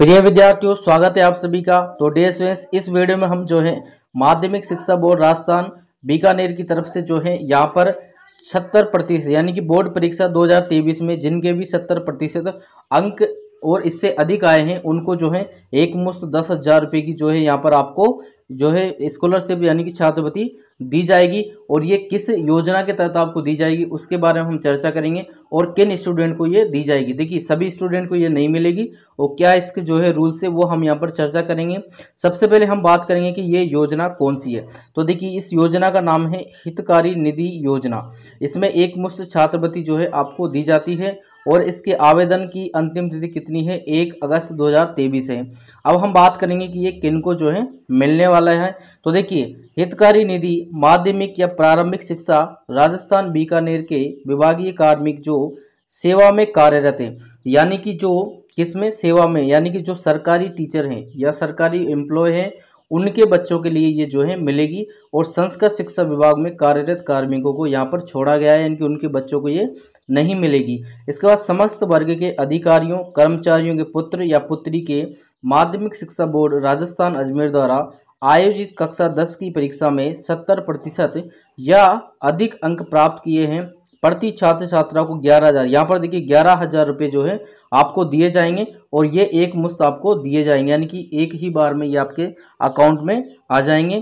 प्रिय विद्यार्थियों स्वागत है आप सभी का तो डे स्वेंस इस वीडियो में हम जो है माध्यमिक शिक्षा बोर्ड राजस्थान बीकानेर की तरफ से जो है यहाँ पर सत्तर प्रतिशत यानी कि बोर्ड परीक्षा 2023 में जिनके भी सत्तर प्रतिशत अंक और इससे अधिक आए हैं उनको जो है एक मुश्त दस हज़ार रुपये की जो है यहाँ पर आपको जो है स्कॉलरशिप यानी कि छात्रवृत्ति दी जाएगी और ये किस योजना के तहत आपको दी जाएगी उसके बारे में हम चर्चा करेंगे और किन स्टूडेंट को ये दी जाएगी देखिए सभी स्टूडेंट को ये नहीं मिलेगी और क्या इसके जो है रूल्स है वो हम यहाँ पर चर्चा करेंगे सबसे पहले हम बात करेंगे कि ये योजना कौन सी है तो देखिए इस योजना का नाम है हितकारी निधि योजना इसमें एक मुश्त छात्रवृत्ति जो है आपको दी जाती है और इसके आवेदन की अंतिम तिथि कितनी है एक अगस्त 2023 है अब हम बात करेंगे कि ये किन को जो है मिलने वाला है तो देखिए हितकारी निधि माध्यमिक या प्रारंभिक शिक्षा राजस्थान बीकानेर के विभागीय कार्मिक जो सेवा में कार्यरत है यानी कि जो किसमें सेवा में यानी कि जो सरकारी टीचर हैं या सरकारी एम्प्लॉय हैं उनके बच्चों के लिए ये जो है मिलेगी और संस्कृत शिक्षा विभाग में कार्यरत कार्मिकों को यहाँ पर छोड़ा गया है यानी कि उनके बच्चों को ये नहीं मिलेगी इसके बाद समस्त वर्ग के अधिकारियों कर्मचारियों के पुत्र या पुत्री के माध्यमिक शिक्षा बोर्ड राजस्थान अजमेर द्वारा आयोजित कक्षा दस की परीक्षा में सत्तर प्रतिशत या अधिक अंक प्राप्त किए हैं प्रति छात्र छात्रा को ग्यारह हज़ार यहाँ पर देखिए ग्यारह हज़ार रुपये जो है आपको दिए जाएंगे और ये एक मुश्त आपको दिए जाएंगे यानी कि एक ही बार में ये आपके अकाउंट में आ जाएंगे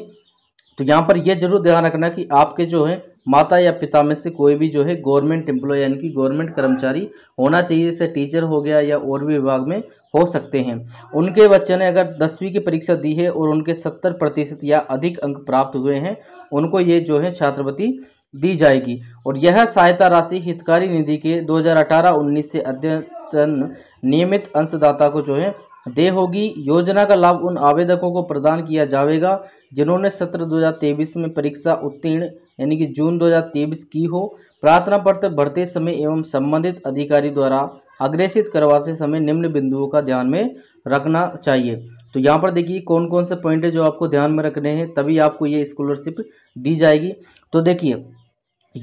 तो यहाँ पर यह जरूर ध्यान रखना कि आपके जो है माता या पिता में से कोई भी जो है गवर्नमेंट एम्प्लॉय यानी कि गवर्नमेंट कर्मचारी होना चाहिए जैसे टीचर हो गया या और भी विभाग में हो सकते हैं उनके बच्चे ने अगर दसवीं की परीक्षा दी है और उनके सत्तर प्रतिशत या अधिक अंक प्राप्त हुए हैं उनको ये जो है छात्रवृत्ति दी जाएगी और यह सहायता राशि हितकारी निधि के दो हज़ार से अद्यतन नियमित अंशदाता को जो है दे होगी योजना का लाभ उन आवेदकों को प्रदान किया जाएगा जिन्होंने सत्र दो में परीक्षा उत्तीर्ण यानी कि जून 2023 की हो प्रार्थना पत्र भरते समय एवं संबंधित अधिकारी द्वारा अग्रेसित करवाते समय निम्न बिंदुओं का ध्यान में रखना चाहिए तो यहाँ पर देखिए कौन कौन से पॉइंट है जो आपको ध्यान में रखने हैं तभी आपको ये स्कॉलरशिप दी जाएगी तो देखिए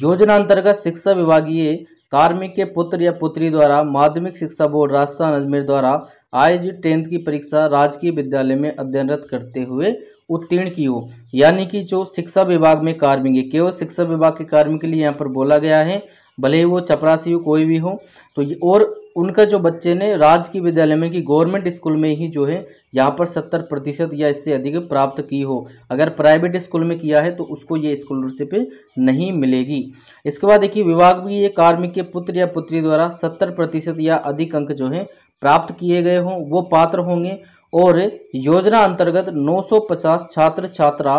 योजना अंतर्गत शिक्षा विभागीय कार्मिक के पुत्र या पुत्री द्वारा माध्यमिक शिक्षा बोर्ड राजस्थान अजमेर द्वारा आयोजित टेंथ की परीक्षा राजकीय विद्यालय में अध्ययनरत करते हुए उत्तीर्ण की हो यानी कि जो शिक्षा विभाग में कार्मिक है केवल शिक्षा विभाग के कार्मिक के लिए यहाँ पर बोला गया है भले ही वो चपरासी हो कोई भी हो तो और उनका जो बच्चे ने राज्य के विद्यालय में कि गवर्नमेंट स्कूल में ही जो है यहाँ पर सत्तर प्रतिशत या इससे अधिक प्राप्त की हो अगर प्राइवेट स्कूल में किया है तो उसको ये स्कॉलरशिप नहीं मिलेगी इसके बाद देखिए विभाग भी ये कार्मिक के पुत्र या पुत्री द्वारा सत्तर प्रतिशत या अधिक अंक जो है प्राप्त किए गए हों वो पात्र होंगे और योजना अंतर्गत 950 छात्र छात्रा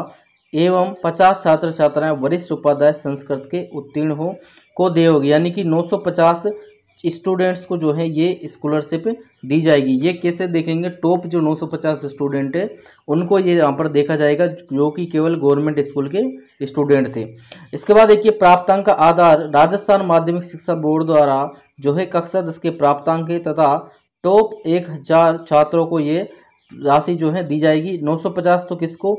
एवं 50 छात्र छात्राएं वरिष्ठ उपाध्याय संस्कृत के उत्तीर्ण हो को दे होगी यानी कि 950 स्टूडेंट्स को जो है ये स्कॉलरशिप दी जाएगी ये कैसे देखेंगे टॉप जो 950 स्टूडेंट है उनको ये यहाँ पर देखा जाएगा जो कि केवल गवर्नमेंट स्कूल के स्टूडेंट थे इसके बाद देखिए प्राप्तांक का आधार राजस्थान माध्यमिक शिक्षा बोर्ड द्वारा जो है कक्षा दस के प्राप्तांक तथा टॉप एक हज़ार छात्रों को ये राशि जो है दी जाएगी 950 तो किसको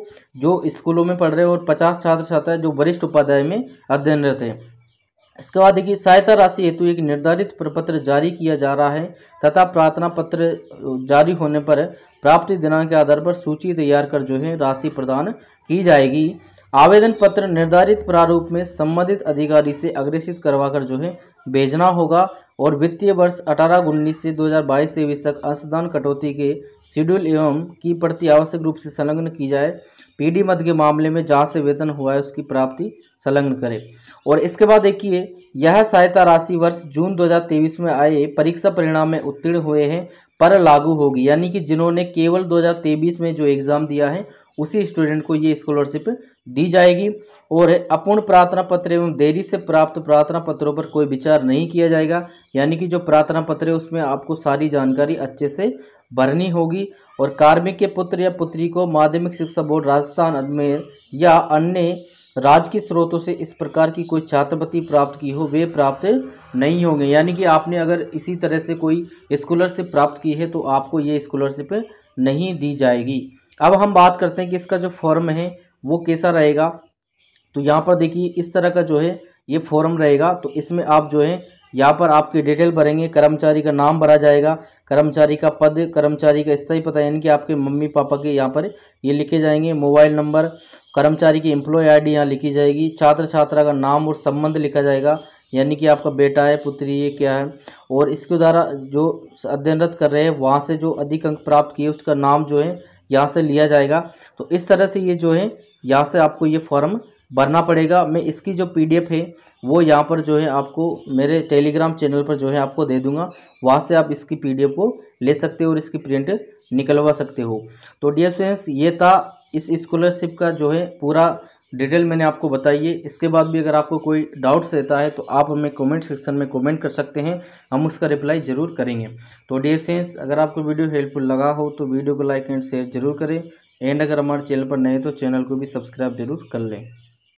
जो स्कूलों में पढ़ रहे हैं और 50 छात्र छात्राएं जो वरिष्ठ उपाध्याय में अध्ययनरत हैं इसके बाद देखिए सहायता राशि हेतु एक निर्धारित प्रपत्र जारी किया जा रहा है तथा प्रार्थना पत्र जारी होने पर प्राप्ति दिनांक के आधार पर सूची तैयार कर जो है राशि प्रदान की जाएगी आवेदन पत्र निर्धारित प्रारूप में संबंधित अधिकारी से अग्रेषित करवाकर जो है भेजना होगा और वित्तीय वर्ष अठारह उन्नीस से 2022 बाईस तेईस तक अंशदान कटौती के शेड्यूल एवं की प्रति आवश्यक रूप से संलग्न की जाए पीडी मद के मामले में जहाँ से वेतन हुआ है उसकी प्राप्ति संलग्न करें और इसके बाद देखिए यह सहायता राशि वर्ष जून 2023 में आए परीक्षा परिणाम में उत्तीर्ण हुए हैं पर लागू होगी यानी कि जिन्होंने केवल तेईस में जो एग्ज़ाम दिया है उसी स्टूडेंट को ये स्कॉलरशिप दी जाएगी और अपूर्ण प्रार्थना पत्र एवं देरी से प्राप्त प्रार्थना पत्रों पर कोई विचार नहीं किया जाएगा यानी कि जो प्रार्थना पत्र है उसमें आपको सारी जानकारी अच्छे से भरनी होगी और कार्मिक के पुत्र या पुत्री को माध्यमिक शिक्षा बोर्ड राजस्थान अजमेर या अन्य राज्य के स्रोतों से इस प्रकार की कोई छात्रवृत्ति प्राप्त की हो वे प्राप्त नहीं होंगे यानी कि आपने अगर इसी तरह से कोई स्कॉलरशिप प्राप्त की है तो आपको ये स्कॉलरशिप नहीं दी जाएगी अब हम बात करते हैं कि इसका जो फॉर्म है वो कैसा रहेगा तो यहाँ पर देखिए इस तरह का जो है ये फॉर्म रहेगा तो इसमें आप जो है यहाँ पर आपकी डिटेल भरेंगे कर्मचारी का नाम भरा जाएगा कर्मचारी का पद कर्मचारी का स्थाई पता यानी कि आपके मम्मी पापा के यहाँ पर ये लिखे जाएंगे मोबाइल नंबर कर्मचारी की एम्प्लॉय आईडी यहाँ लिखी जाएगी छात्र छात्रा का नाम और संबंध लिखा जाएगा यानी कि आपका बेटा है पुत्री है क्या है और इसके द्वारा जो अध्ययनरत कर रहे हैं वहाँ से जो अधिक अंक प्राप्त किए उसका नाम जो है यहाँ से लिया जाएगा तो इस तरह से ये जो है यहाँ से आपको ये फॉर्म भरना पड़ेगा मैं इसकी जो पीडीएफ है वो यहाँ पर जो है आपको मेरे टेलीग्राम चैनल पर जो है आपको दे दूंगा वहाँ से आप इसकी पीडीएफ को ले सकते हो और इसकी प्रिंट निकलवा सकते हो तो डी ये था इस स्कॉलरशिप का जो है पूरा डिटेल मैंने आपको बताई है इसके बाद भी अगर आपको कोई डाउट्स रहता है तो आप हमें कमेंट सेक्शन में कमेंट कर सकते हैं हम उसका रिप्लाई ज़रूर करेंगे तो डियर फ्रेंड्स अगर आपको वीडियो हेल्पफुल लगा हो तो वीडियो को लाइक एंड शेयर जरूर करें एंड अगर हमारे चैनल पर नए तो चैनल को भी सब्सक्राइब जरूर कर लें